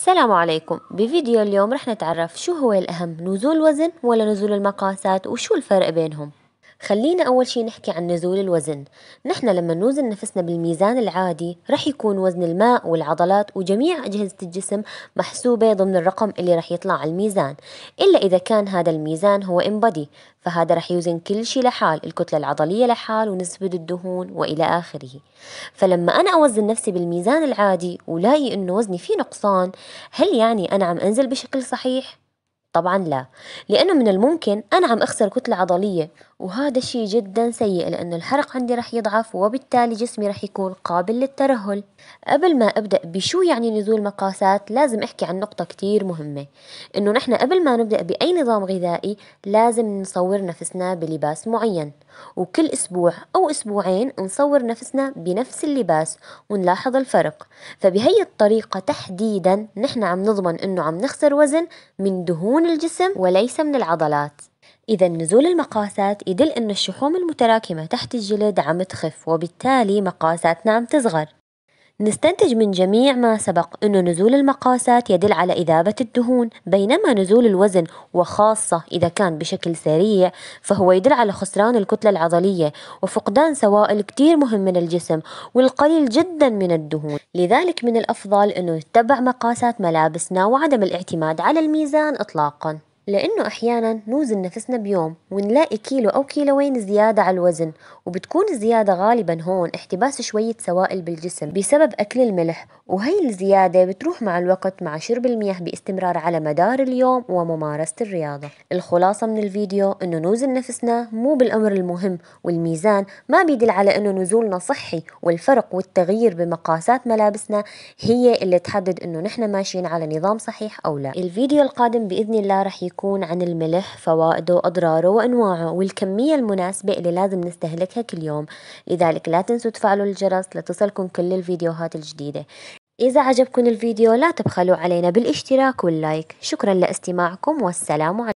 السلام عليكم بفيديو اليوم رح نتعرف شو هو الأهم نزول وزن ولا نزول المقاسات وشو الفرق بينهم خلينا أول شي نحكي عن نزول الوزن نحن لما نوزن نفسنا بالميزان العادي رح يكون وزن الماء والعضلات وجميع أجهزة الجسم محسوبة ضمن الرقم اللي رح يطلع على الميزان إلا إذا كان هذا الميزان هو إنبادي فهذا رح يوزن كل شي لحال الكتلة العضلية لحال ونسبة الدهون وإلى آخره فلما أنا أوزن نفسي بالميزان العادي ولاقي إنه وزني فيه نقصان هل يعني أنا عم أنزل بشكل صحيح؟ طبعا لا لأنه من الممكن أنا عم أخسر كتلة عضلية وهذا شيء جدا سيء لأنه الحرق عندي رح يضعف وبالتالي جسمي رح يكون قابل للترهل قبل ما أبدأ بشو يعني نزول مقاسات لازم أحكي عن نقطة كتير مهمة إنه نحن قبل ما نبدأ بأي نظام غذائي لازم نصور نفسنا بلباس معين وكل أسبوع أو أسبوعين نصور نفسنا بنفس اللباس ونلاحظ الفرق فبهي الطريقة تحديدا نحن عم نضمن إنه عم نخسر وزن من دهون من الجسم وليس من العضلات إذا نزول المقاسات يدل أن الشحوم المتراكمة تحت الجلد عم تخف وبالتالي مقاساتنا عم تصغر نستنتج من جميع ما سبق أن نزول المقاسات يدل على إذابة الدهون بينما نزول الوزن وخاصة إذا كان بشكل سريع فهو يدل على خسران الكتلة العضلية وفقدان سوائل كتير مهم من الجسم والقليل جدا من الدهون لذلك من الأفضل أنه نتبع مقاسات ملابسنا وعدم الاعتماد على الميزان إطلاقاً لأنه أحيانا نوزن نفسنا بيوم ونلاقي كيلو أو كيلوين زيادة على الوزن وبتكون الزيادة غالبا هون احتباس شوية سوائل بالجسم بسبب أكل الملح وهي الزيادة بتروح مع الوقت مع شرب المياه باستمرار على مدار اليوم وممارسة الرياضة الخلاصة من الفيديو أنه نوزن نفسنا مو بالأمر المهم والميزان ما بيدل على أنه نزولنا صحي والفرق والتغيير بمقاسات ملابسنا هي اللي تحدد أنه نحن ماشيين على نظام صحيح أو لا الفيديو القادم بإذن الله رح يكون يكون عن الملح فوائده أضراره وأنواعه والكمية المناسبة اللي لازم نستهلكها كل يوم لذلك لا تنسوا تفعلوا الجرس لتصلكم كل الفيديوهات الجديدة إذا عجبكم الفيديو لا تبخلوا علينا بالاشتراك واللايك شكرا لاستماعكم والسلام عليكم